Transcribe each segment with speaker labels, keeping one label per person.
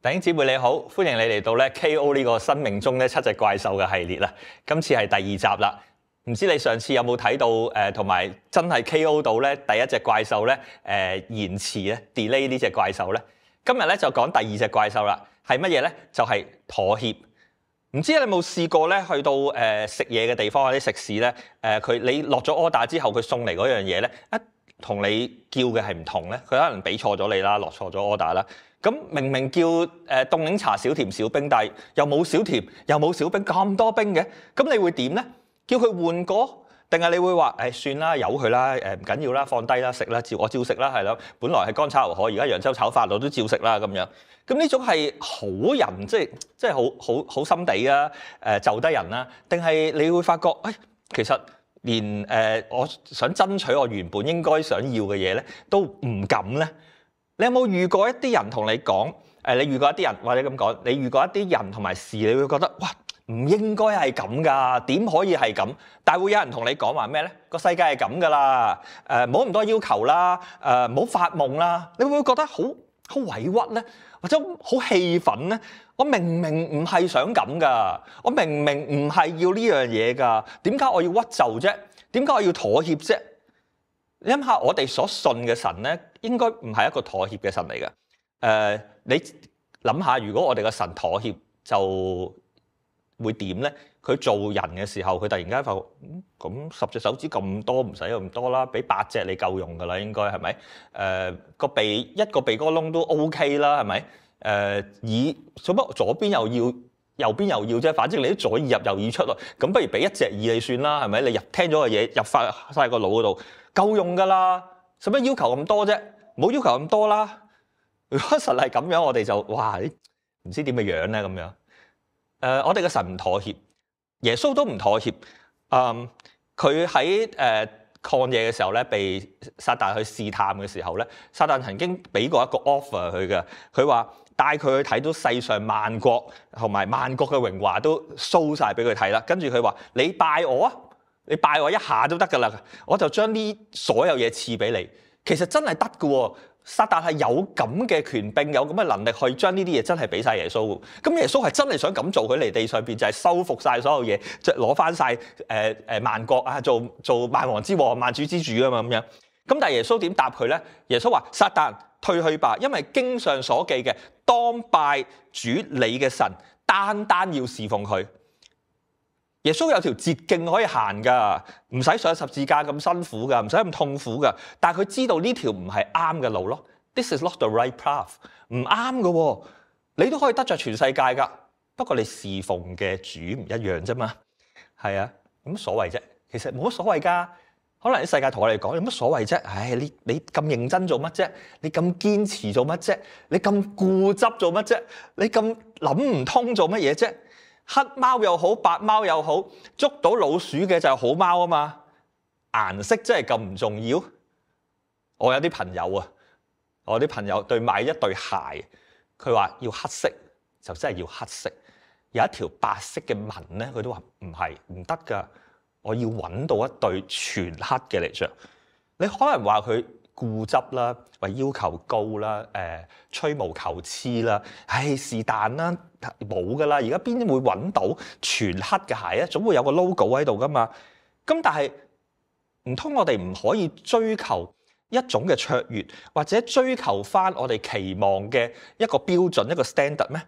Speaker 1: 顶姊妹你好，欢迎你嚟到咧 KO 呢个生命中咧七只怪兽嘅系列啦。今次系第二集啦，唔知你上次有冇睇到诶，同埋真系 KO 到咧第一只怪兽咧诶延迟咧 delay 呢只怪兽咧。今日咧就讲第二只怪兽啦，系乜嘢咧？就系妥协。唔知你有冇试过咧去到诶食嘢嘅地方或者食肆咧诶佢你落咗 order 之后佢送嚟嗰样嘢咧一。同你叫嘅係唔同咧，佢可能俾錯咗你啦，落錯咗 order 啦。咁明明叫誒凍檸茶小甜小冰，但又冇小甜，又冇小冰咁多冰嘅，咁你會點咧？叫佢換個？定係你會話誒算啦，由佢啦，誒唔緊要啦，放低啦，食啦，照我照食啦，係咯。本來係乾炒牛河，而家揚州炒花我都照食啦，咁樣。咁呢種係好人，即係即係好好好心地啊，誒就低人啦。定係你會發覺誒，其實。連誒，我想爭取我原本應該想要嘅嘢咧，都唔敢咧。你有冇遇過一啲人同你講？誒，你遇過一啲人，或者咁講，你遇過一啲人同埋事，你會覺得哇，唔應該係咁噶，點可以係咁？但會有人同你講話咩咧？個世界係咁噶啦。誒，冇咁多要求啦。誒，唔好發夢啦。你會唔會覺得好好委屈咧？或者好氣憤咧？我明明唔係想咁噶，我明明唔係要呢樣嘢噶，點解我要屈就啫？點解我要妥協啫？諗下我哋所信嘅神咧，應該唔係一個妥協嘅神嚟嘅。誒，你諗下，如果我哋嘅神妥協，就會點咧？佢做人嘅時候，佢突然間發覺，咁十隻手指咁多唔使咁多啦，俾八隻你夠用㗎啦，應該係咪？誒，個鼻一個鼻哥窿都 OK 啦，係咪？誒耳，做乜左邊又要，右邊又要啫？反正你都左耳入右耳出咯，咁不如俾一隻耳你算啦，係咪？你入聽咗嘅嘢入晒個腦嗰度，夠用噶啦。使乜要求咁多啫？冇要求咁多啦。如果神係咁樣，我哋就哇，唔知點嘅樣咧咁樣。誒，我哋嘅神唔妥協，耶穌都唔妥協。嗯，佢喺誒抗嘢嘅時候咧，被撒旦去試探嘅時候咧，撒旦曾經俾過一個 offer 佢嘅，佢話。帶佢去睇到世上萬國同埋萬國嘅榮華都 show 曬俾佢睇啦，跟住佢話：你拜我啊，你拜我一下都得噶啦，我就將呢所有嘢賜俾你。其實真係得噶喎，撒旦係有咁嘅權柄，有咁嘅能力去將呢啲嘢真係俾晒耶穌。咁耶穌係真係想咁做，佢嚟地上邊就係收復晒所有嘢，即攞翻晒誒誒萬國啊，做做萬王之王、萬主之主啊嘛咁樣。咁但系耶稣点答佢咧？耶稣话：撒旦退去吧，因为经上所记嘅，当拜主你嘅神，单单要侍奉佢。耶稣有条捷径可以行噶，唔使上十字架咁辛苦噶，唔使咁痛苦噶。但系佢知道呢条唔系啱嘅路咯。This is not the right path，唔啱噶。你都可以得着全世界噶，不过你侍奉嘅主唔一样啫嘛。系啊，咁所谓啫？其实冇乜所谓噶。可能啲世界同我哋講，有乜所謂啫？唉，你你咁認真做乜啫？你咁堅持做乜啫？你咁固執做乜啫？你咁諗唔通做乜嘢啫？黑貓又好，白貓又好，捉到老鼠嘅就係好貓啊嘛！顏色真係咁唔重要。我有啲朋友啊，我啲朋友對買一對鞋，佢話要黑色就真係要黑色，有一條白色嘅紋咧，佢都話唔係唔得㗎。我要揾到一對全黑嘅嚟着。你可能話佢固執啦，或要求高啦，誒，吹毛求疵啦，唉，是但啦，冇噶啦，而家邊會揾到全黑嘅鞋啊？總會有個 logo 喺度噶嘛。咁但係唔通我哋唔可以追求一種嘅卓越，或者追求翻我哋期望嘅一個標準，一個 standard 咩？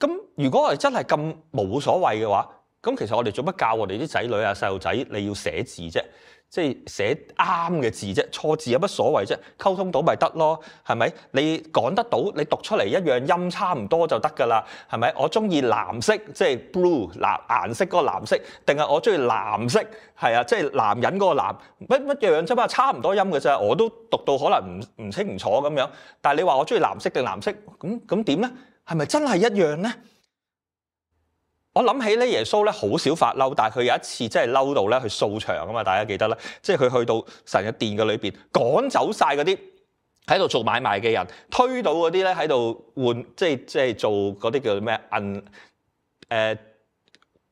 Speaker 1: 咁如果我哋真係咁冇所謂嘅話？咁其實我哋做乜教我哋啲仔女啊細路仔你要寫字啫，即係寫啱嘅字啫，錯字有乜所謂啫？溝通到咪得咯，係咪？你講得到，你讀出嚟一樣音差唔多就得㗎啦，係咪？我中意藍色，即係 blue 藍顏色嗰個藍色，定係我中意藍色，係啊，即係男人嗰個藍乜乜樣啫嘛，差唔多音嘅啫，我都讀到可能唔唔清唔楚咁樣。但係你話我中意藍色定藍色，咁咁點咧？係咪真係一樣咧？我諗起咧，耶穌咧好少發嬲，但係佢有一次真係嬲到咧去掃場啊嘛！大家記得啦，即係佢去到神嘅殿嘅裏邊，趕走晒嗰啲喺度做買賣嘅人，推到嗰啲咧喺度換，即係即係做嗰啲叫咩銀誒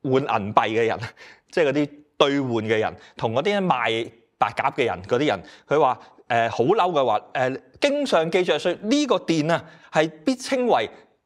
Speaker 1: 換銀幣嘅人，即係嗰啲兑換嘅人，同嗰啲賣白鴿嘅人嗰啲人，佢話誒好嬲嘅話誒，經常記著説呢個殿啊係必稱為。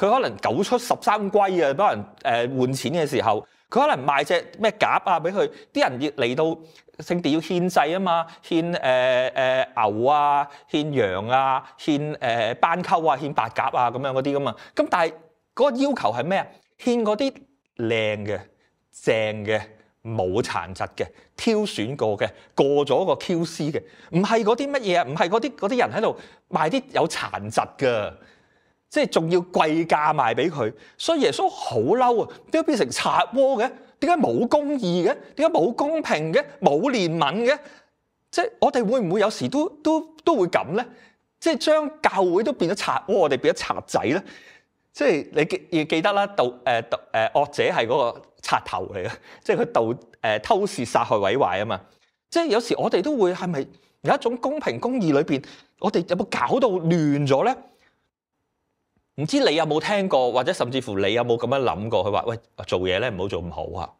Speaker 1: 佢可能九出十三歸啊！幫人誒換錢嘅時候，佢可能賣只咩鴿啊俾佢。啲人要嚟到聖地要獻祭啊嘛，獻誒誒牛啊，獻羊啊，獻誒斑鳩啊，獻白鴿啊咁樣嗰啲噶嘛。咁但係嗰個要求係咩啊？獻嗰啲靚嘅、正嘅、冇殘疾嘅、挑選過嘅、過咗個 QC 嘅，唔係嗰啲乜嘢啊？唔係嗰啲啲人喺度賣啲有殘疾嘅。即係仲要貴價賣俾佢，所以耶穌好嬲啊！點解變成賊窩嘅？點解冇公義嘅？點解冇公平嘅？冇憐憫嘅？即係我哋會唔會有時都都都會咁咧？即係將教會都變咗賊窩，我哋變咗賊仔咧？即係你記要記得啦，盜誒誒惡者係嗰個賊頭嚟嘅，即係佢盜誒偷竊殺害毀壞啊嘛！即係有時我哋都會係咪有一種公平公義裏邊，我哋有冇搞到亂咗咧？唔知你有冇聽過，或者甚至乎你有冇咁樣諗過？佢話：喂，做嘢咧唔好做咁好啊，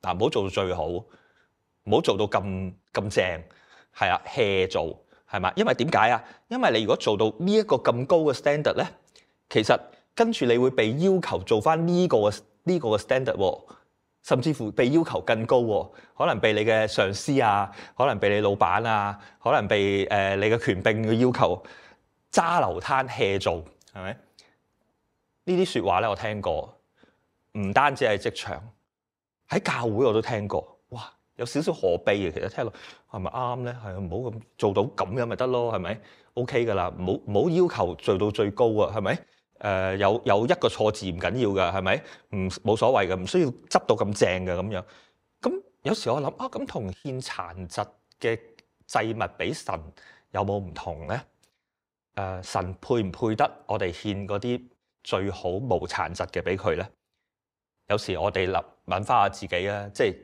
Speaker 1: 嗱唔好做到最好，唔好做到咁咁正，係啊，hea 做係嘛？因為點解啊？因為你如果做到呢一個咁高嘅 standard 咧，其實跟住你會被要求做翻呢個呢個嘅 standard，甚至乎被要求更高喎。可能被你嘅上司啊，可能被你老闆啊，可能被誒你嘅權柄嘅要求揸流摊 hea 做係咪？呢啲说話咧，我聽過，唔單止係職場，喺教會我都聽過。哇，有少少可悲嘅，其實聽落係咪啱咧？係啊，唔好咁做到咁樣咪得咯，係咪？O K 噶啦，唔好唔好要求做到最高啊，係咪？誒，有有一個錯字唔緊要噶，係咪？唔冇所謂嘅，唔需要執到咁正嘅咁樣。咁有時我諗啊，咁同獻殘疾嘅祭物俾神有冇唔同咧？誒，神配唔配得我哋獻嗰啲？最好無殘疾嘅俾佢咧。有時我哋立揾翻下自己啊，即係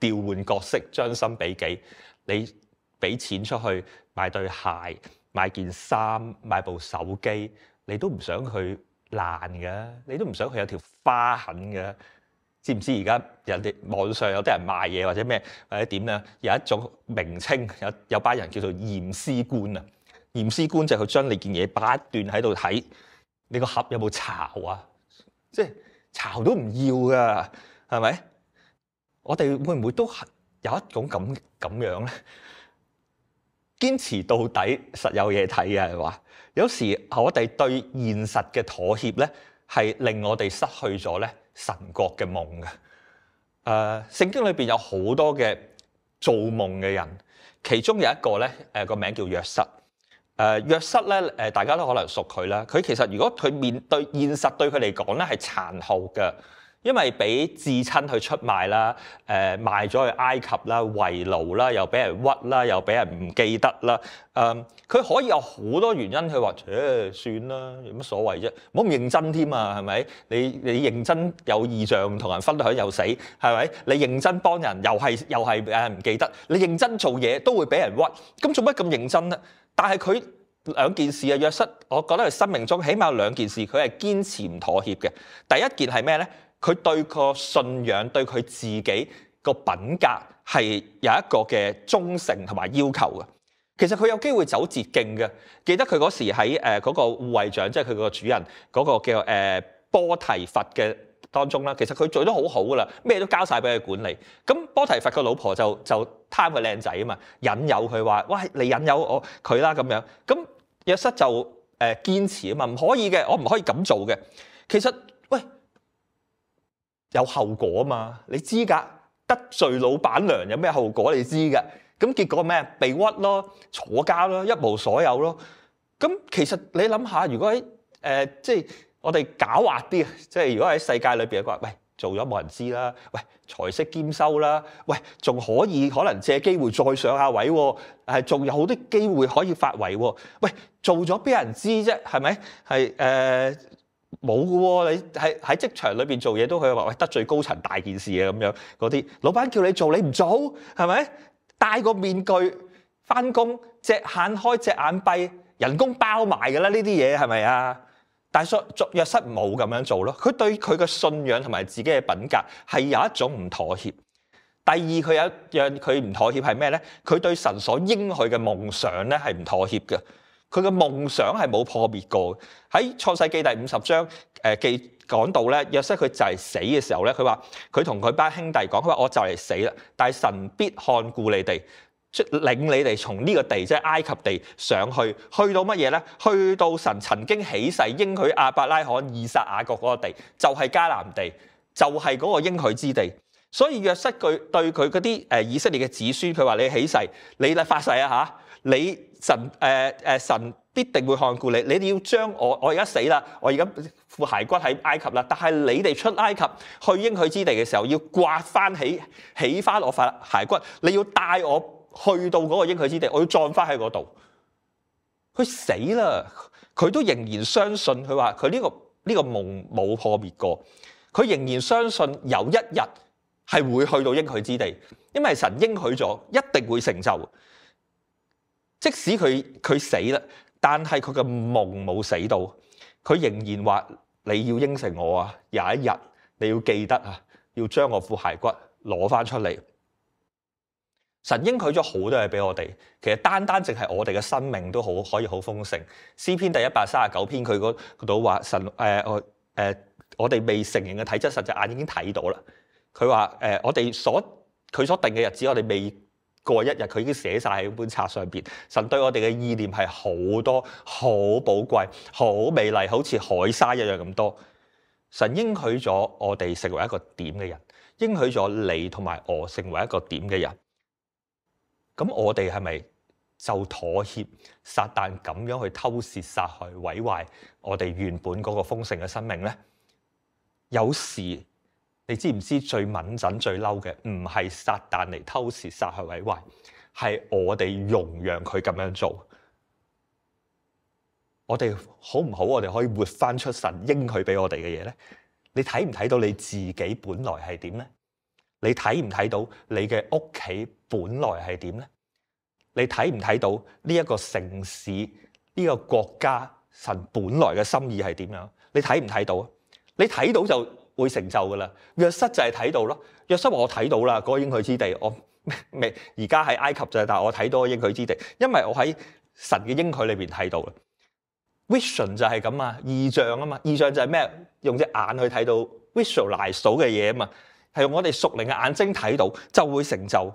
Speaker 1: 調換角色，將心比己。你俾錢出去買對鞋、買件衫、買部手機，你都唔想佢爛嘅，你都唔想佢有條花痕嘅。知唔知而家人哋網上有啲人賣嘢或者咩或者點咧？有一種名稱有有班人叫做驗屍官啊。驗屍官就係佢將你件嘢不斷喺度睇。你個盒有冇巢啊？即系巢都唔要噶，系咪？我哋會唔會都有一種咁咁樣咧？堅持到底，實有嘢睇啊！話有時我哋對現實嘅妥協咧，係令我哋失去咗咧神國嘅夢嘅。誒，聖經裏边有好多嘅做夢嘅人，其中有一個咧，誒個名叫約瑟。誒約瑟咧，誒大家都可能熟佢啦。佢其實如果佢面對現實對佢嚟講咧係殘酷嘅，因為俾至親去出賣啦，誒賣咗去埃及啦，餵奴啦，又俾人屈啦，又俾人唔記得啦。誒，佢可以有好多原因去話，誒算啦，有乜所謂啫？冇好唔認真添啊，係咪？你你認真有意象同人分享又死，係咪？你認真幫人又係又係誒唔記得，你認真做嘢都會俾人屈，咁做乜咁認真咧？但係佢兩件事嘅約失，我覺得佢生命中起碼有兩件事，佢係堅持唔妥協嘅。第一件係咩咧？佢對個信仰、對佢自己個品格係有一個嘅忠誠同埋要求嘅。其實佢有機會走捷徑嘅。記得佢嗰時喺誒嗰個護衞長，即係佢個主人嗰個叫誒波提佛嘅。當中啦，其實佢做得好好噶啦，咩都交晒俾佢管理。咁波提佛個老婆就就貪佢靚仔啊嘛，引誘佢話：，喂，你引誘我佢啦咁樣。咁約瑟就誒堅持啊嘛，唔可以嘅，我唔可以咁做嘅。其實喂有後果啊嘛，你知㗎？得罪老闆娘有咩後果？你知㗎？咁結果咩？被屈咯，坐监咯，一無所有咯。咁其實你諗下，如果喺誒即係。我哋狡猾啲啊！即係如果喺世界裏邊嘅話，喂，做咗冇人知啦。喂，才色兼收啦。喂，仲可以可能借機會再上下位喎。係仲有好多機會可以發圍喎。喂，做咗俾人知啫？係咪？係誒，冇嘅喎。你喺喺職場裏面做嘢都可以話喂得罪高層大件事啊咁樣嗰啲。老闆叫你做你唔做係咪？戴個面具翻工隻眼開隻眼閉，人工包埋㗎啦。呢啲嘢係咪啊？但系約若瑟冇咁樣做咯，佢對佢嘅信仰同埋自己嘅品格係有一種唔妥協。第二佢有让佢唔妥協係咩咧？佢對神所應许嘅夢想咧係唔妥協嘅，佢嘅夢想係冇破滅過。喺創世記第五十章誒记講到咧，約瑟佢就系死嘅時候咧，佢話佢同佢班兄弟講，佢話我就嚟死啦，但係神必看顧你哋。即領你哋從呢個地，即係埃及地上去，去到乜嘢咧？去到神曾經起誓應許阿伯拉罕、以撒、雅各嗰個地，就係迦南地，就係嗰個應許之地。所以約瑟佢對佢嗰啲誒以色列嘅子孫，佢話：你起誓，你嚟發誓啊吓，你神誒誒神必定會看顧你。你哋要將我我而家死啦，我而家副骸骨喺埃及啦。但係你哋出埃及去應許之地嘅時候，要刮翻起起翻我塊骸骨，你要帶我。去到嗰個應許之地，我要葬翻喺嗰度。佢死啦，佢都仍然相信佢話佢呢個呢個夢冇破滅過。佢仍然相信有一日系會去到應許之地，因為神應許咗，一定會成就。即使佢佢死啦，但系佢嘅夢冇死到，佢仍然話：你要應承我啊，有一日你要記得啊，要將我副骸骨攞翻出嚟。神应许咗好多嘢俾我哋，其实单单净系我哋嘅生命都好可以好丰盛。诗篇第一百三十九篇佢嗰度话神诶诶，我哋未成人嘅体质，实际眼已经睇到啦。佢话诶，我哋所佢所定嘅日子，我哋未过一日，佢已经写晒喺本册上边。神对我哋嘅意念系好多，好宝贵，好美丽，好似海沙一样咁多。神应许咗我哋成为一个点嘅人，应许咗你同埋我成为一个点嘅人。咁我哋系咪就妥協撒旦咁樣去偷竊、殺害、毀壞我哋原本嗰個豐盛嘅生命咧？有時你知唔知最敏準、最嬲嘅唔係撒旦嚟偷竊、殺害、毀壞，係我哋容讓佢咁樣做。我哋好唔好？我哋可以活翻出神應佢俾我哋嘅嘢咧？你睇唔睇到你自己本來係點咧？你睇唔睇到你嘅屋企？本來係點咧？你睇唔睇到呢一個城市呢個國家神本來嘅心意係點樣？你睇唔睇到啊？你睇到就會成就噶啦。若失就係睇到咯。若失我睇到啦，嗰個應許之地我 未而家喺埃及就，但我睇到應許之地，因為我喺神嘅應許裏边睇到啦。vision 就係咁啊，意象啊嘛，意象就係咩？用隻眼去睇到 v i s i z e 嚟數嘅嘢啊嘛，係我哋熟靈嘅眼睛睇到就會成就。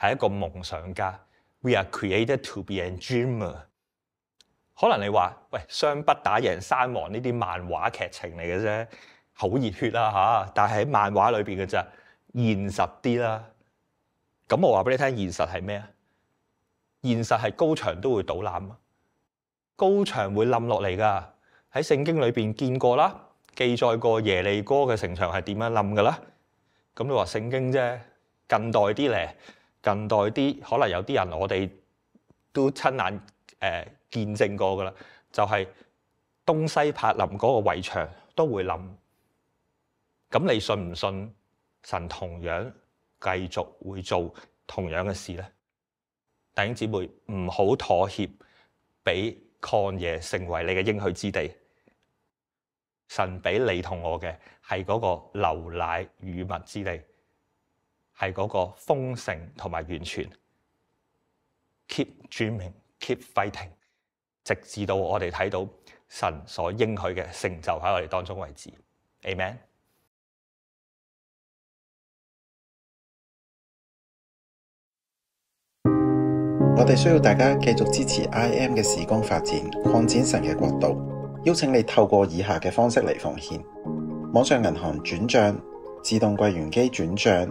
Speaker 1: 係一個夢想家，we are created to be a dreamer。可能你話喂双不打贏山王呢啲漫畫劇情嚟嘅啫，好熱血啦嚇。但係喺漫畫裏边嘅啫，現實啲啦。咁我話俾你聽，現實係咩啊？現實係高牆都會倒啊，高牆會冧落嚟㗎。喺聖經裏边見過啦，記載過耶利哥嘅城墙係點樣冧㗎啦。咁你話聖經啫，近代啲咧。近代啲可能有啲人我哋都親眼誒見證過噶啦，就係東西柏林嗰個圍牆都會冧。咁你信唔信神同樣繼續會做同樣嘅事咧？弟兄姊妹唔好妥協，俾抗野成為你嘅應許之地。神俾你同我嘅係嗰個流奶乳物之地。係嗰個豐盛同埋完全 keep n g keep n 停，直至到我哋睇到神所應許嘅成就喺我哋當中為止。Amen。我哋需要大家繼續支持 I M 嘅時光發展，擴展神嘅国度。邀請你透過以下嘅方式嚟奉獻：網上銀行轉帳、自動櫃員機轉帳。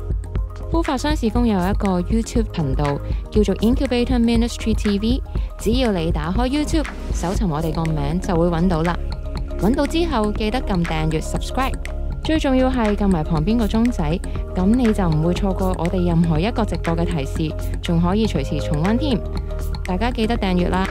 Speaker 1: 孵化商事工有一个 YouTube 频道，叫做 Incubator Ministry TV。只要你打开 YouTube，搜寻我哋个名，就会揾到啦。揾到之后记得揿订阅 Subscribe，最重要系揿埋旁边个钟仔，咁你就唔会错过我哋任何一个直播嘅提示，仲可以随时重温添。大家记得订阅啦！